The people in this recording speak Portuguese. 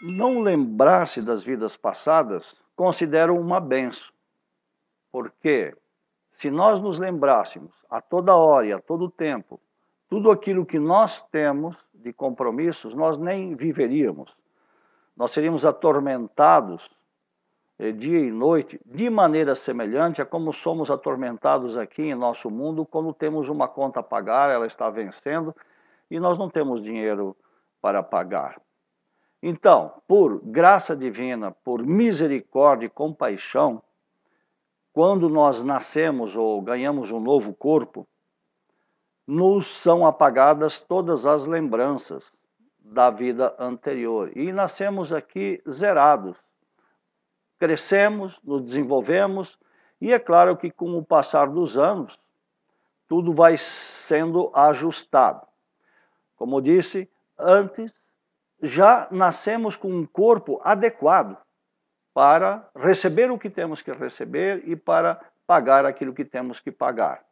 não lembrar-se das vidas passadas considero uma benção, porque se nós nos lembrássemos a toda hora e a todo tempo tudo aquilo que nós temos de compromissos, nós nem viveríamos. Nós seríamos atormentados eh, dia e noite, de maneira semelhante a como somos atormentados aqui em nosso mundo quando temos uma conta a pagar, ela está vencendo e nós não temos dinheiro para pagar. Então, por graça divina, por misericórdia e compaixão, quando nós nascemos ou ganhamos um novo corpo, nos são apagadas todas as lembranças da vida anterior. E nascemos aqui zerados. Crescemos, nos desenvolvemos, e é claro que com o passar dos anos, tudo vai sendo ajustado. Como eu disse, antes já nascemos com um corpo adequado para receber o que temos que receber e para pagar aquilo que temos que pagar.